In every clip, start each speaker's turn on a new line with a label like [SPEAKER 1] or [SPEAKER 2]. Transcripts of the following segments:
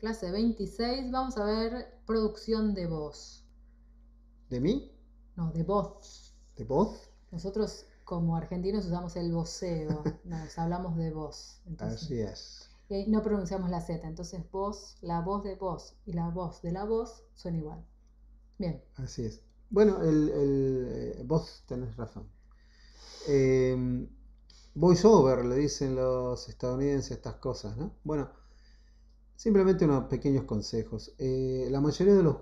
[SPEAKER 1] Clase 26, vamos a ver producción de voz. ¿De mí? No, de voz. ¿De voz? Nosotros como argentinos usamos el voceo, nos hablamos de voz. Así es. Y ahí no pronunciamos la Z, entonces voz, la voz de voz y la voz de la voz son igual. Bien.
[SPEAKER 2] Así es. Bueno, el, eh, vos tenés razón. Eh, voice over, le dicen los estadounidenses estas cosas, ¿no? Bueno. Simplemente unos pequeños consejos. Eh, la mayoría de los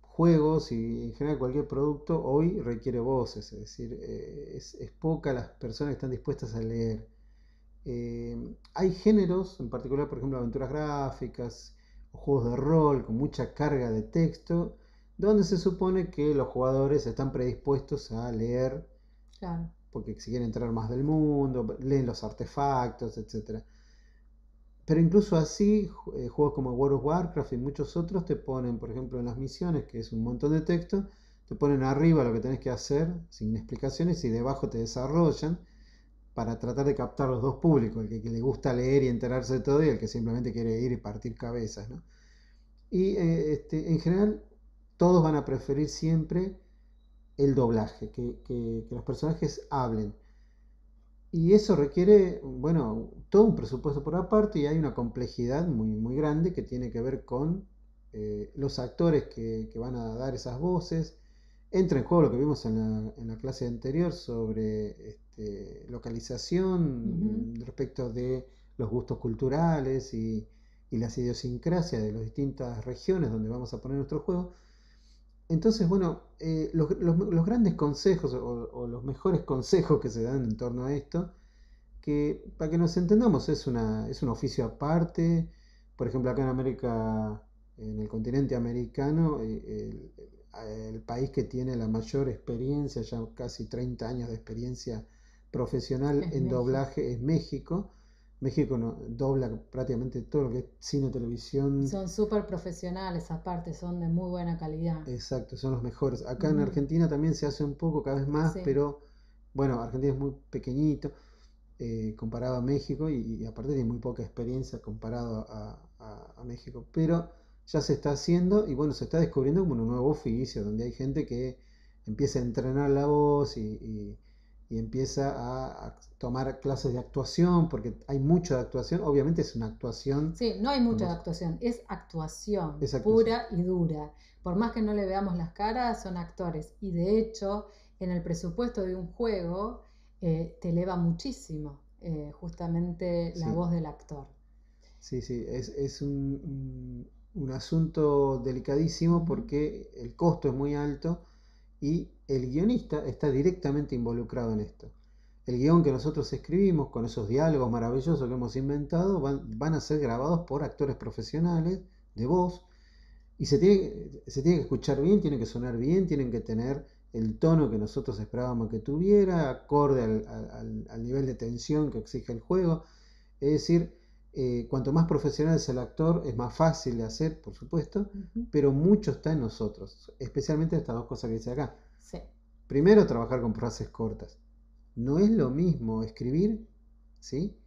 [SPEAKER 2] juegos y en general cualquier producto hoy requiere voces, es decir, eh, es, poca las personas que están dispuestas a leer. Eh, hay géneros, en particular, por ejemplo, aventuras gráficas o juegos de rol con mucha carga de texto, donde se supone que los jugadores están predispuestos a leer, porque si quieren entrar más del mundo, leen los artefactos, etcétera. Pero incluso así, eh, juegos como World of Warcraft y muchos otros te ponen, por ejemplo, en las misiones, que es un montón de texto, te ponen arriba lo que tenés que hacer, sin explicaciones, y debajo te desarrollan para tratar de captar los dos públicos, el que, le gusta leer y enterarse de todo y el que simplemente quiere ir y partir cabezas. Y eh, este, en general, todos van a preferir siempre el doblaje, que los personajes hablen. Y eso requiere, bueno, todo un presupuesto por aparte y hay una complejidad muy, muy grande que tiene que ver con eh, los actores que, van a dar esas voces. Entra en juego lo que vimos en la, en la clase anterior sobre este, localización respecto de los gustos culturales y, y las idiosincrasias de las distintas regiones donde vamos a poner nuestro juego. Entonces, bueno, eh, los, grandes consejos o, los mejores consejos que se dan en torno a esto, que para que nos entendamos es, una, es un oficio aparte, por ejemplo, acá en América, en el continente americano, eh, el, país que tiene la mayor experiencia, ya casi 30 años de experiencia profesional en doblaje, es México. México no, dobla prácticamente todo lo que es cine, televisión. Son
[SPEAKER 1] súper profesionales aparte, son de muy buena calidad.
[SPEAKER 2] Exacto, son los mejores. Acá en Argentina también se hace un poco cada vez más, pero bueno, Argentina es muy pequeñito eh, comparado a México y, aparte tiene muy poca experiencia comparado a, México. Pero ya se está haciendo y bueno, se está descubriendo como un nuevo oficio donde hay gente que empieza a entrenar la voz y y empieza a tomar clases de actuación, porque hay mucha de actuación, obviamente es una actuación.
[SPEAKER 1] Sí, no hay mucha actuación, es actuación, pura y dura. Por más que no le veamos las caras, son actores. Y de hecho, en el presupuesto de un juego eh, te eleva muchísimo eh, justamente la voz del actor.
[SPEAKER 2] Sí, sí, es, un asunto delicadísimo porque el costo es muy alto y el guionista está directamente involucrado en esto. El guión que nosotros escribimos con esos diálogos maravillosos que hemos inventado van, van a ser grabados por actores profesionales de voz y se tiene, se tiene que escuchar bien, tiene que sonar bien, tienen que tener el tono que nosotros esperábamos que tuviera, acorde al, al nivel de tensión que exige el juego. Es decir, eh, cuanto más profesional es el actor, es más fácil de hacer, por supuesto, pero mucho está en nosotros, especialmente estas dos cosas que dice acá. Primero, trabajar con frases cortas. No es lo mismo escribir, ¿sí?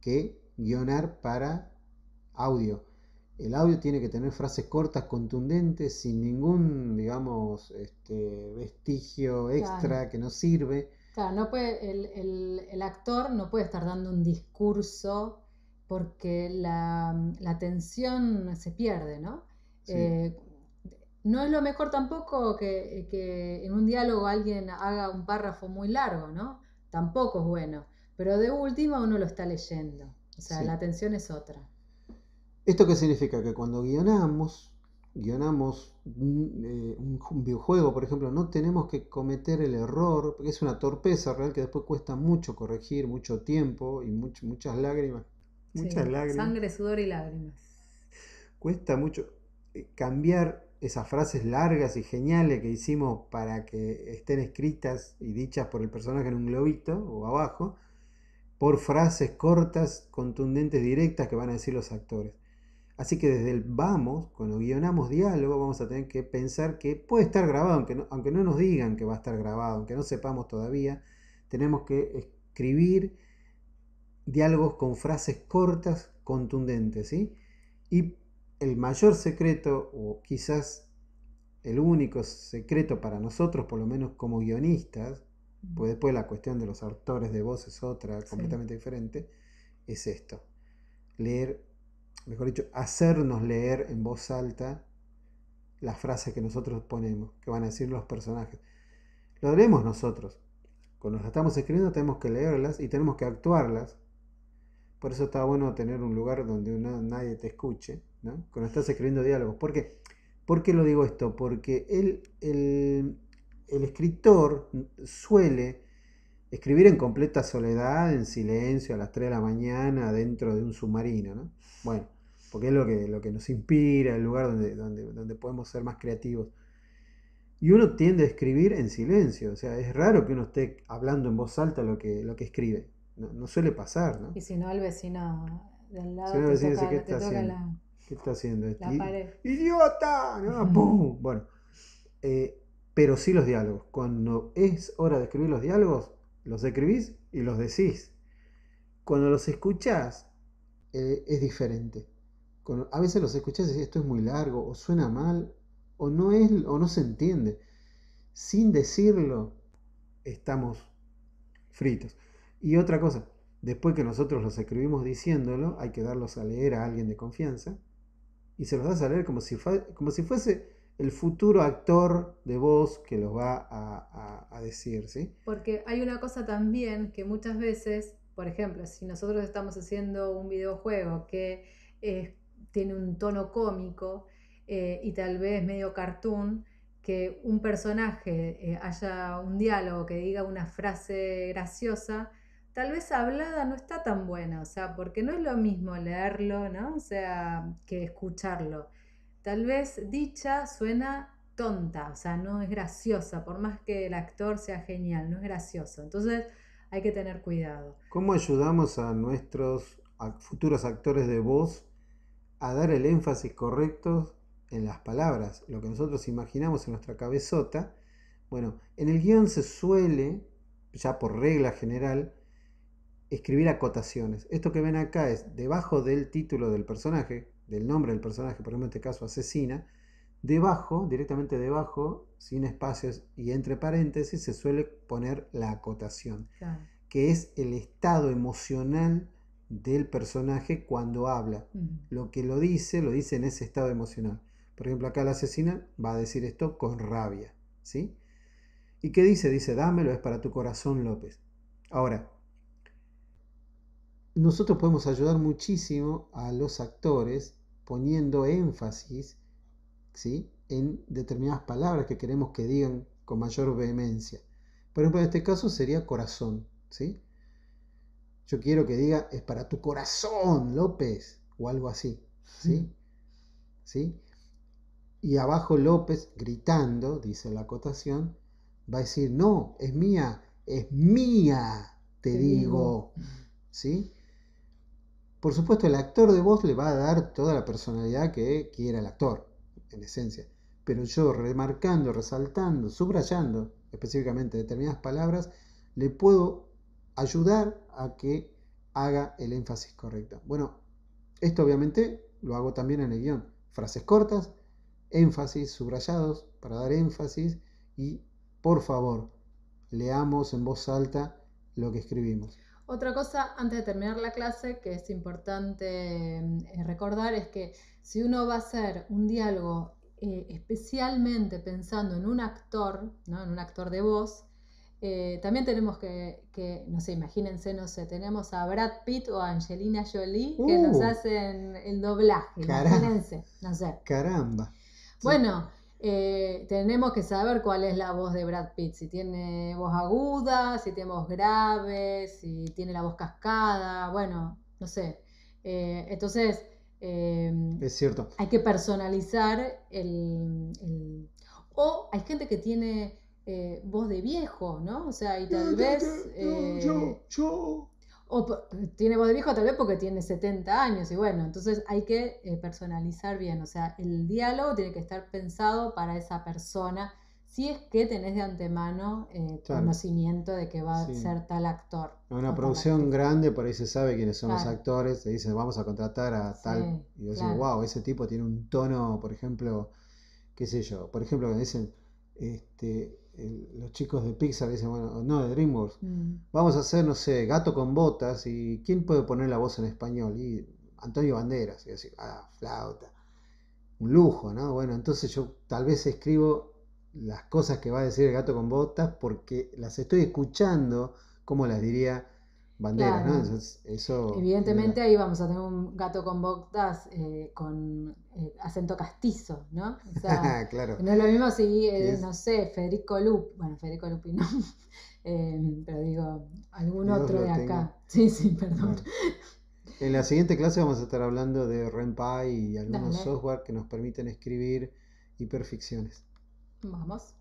[SPEAKER 2] Que guionar para audio. El audio tiene que tener frases cortas, contundentes, sin ningún, digamos, este, vestigio extra que nos sirve.
[SPEAKER 1] Claro, no puede, el, el actor no puede estar dando un discurso porque la, mm, la tensión se pierde, ¿no? Eh, no es lo mejor tampoco que, en un diálogo alguien haga un párrafo muy largo, ¿no? Tampoco es bueno, pero de última uno lo está leyendo, o sea, la tensión es otra.
[SPEAKER 2] ¿Esto qué significa? Que cuando guionamos, guionamos eh, un, videojuego, por ejemplo, no tenemos que cometer el error, porque es una torpeza real que después cuesta mucho corregir, mucho tiempo y muchas lágrimas Muchas lágrimas. Sangre,
[SPEAKER 1] sudor y lágrimas.
[SPEAKER 2] Cuesta mucho eh, cambiar esas frases largas y geniales que hicimos para que estén escritas y dichas por el personaje en un globito o abajo, por frases cortas, contundentes, directas que van a decir los actores. Así que desde el vamos, cuando guionamos diálogo, vamos a tener que pensar que puede estar grabado, aunque aunque no nos digan que va a estar grabado, aunque no sepamos todavía, tenemos que escribir diálogos con frases cortas, contundentes, ¿sí? Y el mayor secreto, o quizás el único secreto para nosotros, por lo menos como guionistas, pues después la cuestión de los autores de voz es otra, completamente diferente, es esto. Leer, mejor dicho, hacernos leer en voz alta las frases que nosotros ponemos, que van a decir los personajes. Lo leemos nosotros. Cuando las estamos escribiendo tenemos que leerlas y tenemos que actuarlas por eso está bueno tener un lugar donde nadie te escuche, Cuando estás escribiendo diálogos. ¿Por qué? lo digo esto? Porque el, el, escritor suele escribir en completa soledad, en silencio, a las 3 de la mañana, dentro de un submarino, Bueno, porque es lo que, lo que nos inspira, el lugar donde, donde, donde podemos ser más creativos. Y uno tiende a escribir en silencio, o sea, es raro que uno esté hablando en voz alta lo que, lo que escribe. No, suele pasar, ¿no? Y
[SPEAKER 1] si no, el vecino del lado. Si ¿qué
[SPEAKER 2] está haciendo? Este,
[SPEAKER 1] ¡Idiota!
[SPEAKER 2] Bueno. Eh, pero sí los diálogos. Cuando es hora de escribir los diálogos, los escribís y los decís. Cuando los escuchás, eh, es diferente. a veces los escuchás y decís, esto es muy largo, o suena mal, o no, es, o no se entiende. Sin decirlo, estamos fritos. Y otra cosa, después que nosotros los escribimos diciéndolo, hay que darlos a leer a alguien de confianza y se los das a leer como si, como si fuese el futuro actor de voz que los va a, decir, ¿sí?
[SPEAKER 1] Porque hay una cosa también que muchas veces, por ejemplo, si nosotros estamos haciendo un videojuego que tiene un tono cómico eh, y tal vez medio cartoon, que un personaje eh, haya un diálogo que diga una frase graciosa, tal vez hablada no está tan buena, o sea, porque no es lo mismo leerlo, ¿no? O sea, que escucharlo. Tal vez dicha suena tonta, o sea, no es graciosa, por más que el actor sea genial, no es gracioso. Entonces hay que tener cuidado.
[SPEAKER 2] ¿Cómo ayudamos a nuestros futuros actores de voz a dar el énfasis correcto en las palabras, lo que nosotros imaginamos en nuestra cabezota? Bueno, en el guión se suele, ya por regla general, escribir acotaciones. Esto que ven acá es debajo del título del personaje, del nombre del personaje, por ejemplo en este caso asesina, debajo, directamente debajo, sin espacios y entre paréntesis, se suele poner la acotación, que es el estado emocional del personaje cuando habla. Lo que lo dice, lo dice en ese estado emocional. Por ejemplo, acá la asesina va a decir esto con rabia, ¿sí? ¿Y qué dice? Dice, dámelo, es para tu corazón, López. Ahora, nosotros podemos ayudar muchísimo a los actores poniendo énfasis ¿sí? en determinadas palabras que queremos que digan con mayor vehemencia. Por ejemplo, en este caso sería corazón. ¿sí? Yo quiero que diga, es para tu corazón, López, o algo así. ¿sí? ¿Sí? Y abajo López, gritando, dice la acotación, va a decir, no, es mía, es mía, te, digo. digo. ¿Sí? Por supuesto, el actor de voz le va a dar toda la personalidad que quiera el actor, en esencia. Pero yo remarcando, resaltando, subrayando específicamente determinadas palabras, le puedo ayudar a que haga el énfasis correcto. Bueno, esto obviamente lo hago también en el guión. Frases cortas, énfasis, subrayados para dar énfasis y, por favor, leamos en voz alta lo que escribimos.
[SPEAKER 1] Otra cosa, antes de terminar la clase, que es importante eh, recordar, es que si uno va a hacer un diálogo eh, especialmente pensando en un actor, en un actor de voz, eh, también tenemos que, no sé, imagínense, no sé, tenemos a Brad Pitt o a Angelina Jolie que nos uh. hacen el doblaje, imagínense, no sé.
[SPEAKER 2] Caramba.
[SPEAKER 1] Bueno, eh, tenemos que saber cuál es la voz de Brad Pitt, si tiene voz aguda, si tiene voz grave, si tiene la voz cascada, bueno, no sé. Eh, entonces, em, es cierto. Hay que personalizar el, O hay gente que tiene eh, voz de viejo, ¿no? O sea, y tal vez... yo, yo o tiene voz de viejo tal vez porque tiene 70 años y bueno, entonces hay que eh, personalizar bien, o sea, el diálogo tiene que estar pensado para esa persona, si es que tenés de antemano eh, conocimiento de que va a ser tal actor. Una producción
[SPEAKER 2] grande, por ahí se sabe quiénes son los actores, Te dicen, vamos a contratar a tal, y vos wow, ese tipo tiene un tono, por ejemplo, qué sé yo, por ejemplo, que dicen, este, los chicos de Pixar dicen, bueno, no, de DreamWorks, mm. vamos a hacer, no sé, Gato con Botas y ¿quién puede poner la voz en español? Y Antonio Banderas, y decir, ah, flauta, un lujo, ¿no? Bueno, entonces yo tal vez escribo las cosas que va a decir el Gato con Botas porque las estoy escuchando, como las diría banderas, ¿no? eso... Evidentemente eh,
[SPEAKER 1] ahí vamos a tener un gato con botas eh, con eh, acento castizo, ¿no? O No es lo mismo si, no sé, Federico Lup, bueno, Federico Lupino em, pero digo, algún otro de acá. Sí, sí, perdón.
[SPEAKER 2] En la siguiente clase vamos a estar hablando de RenPy y algunos software que nos permiten escribir hiperficciones.
[SPEAKER 1] Vamos.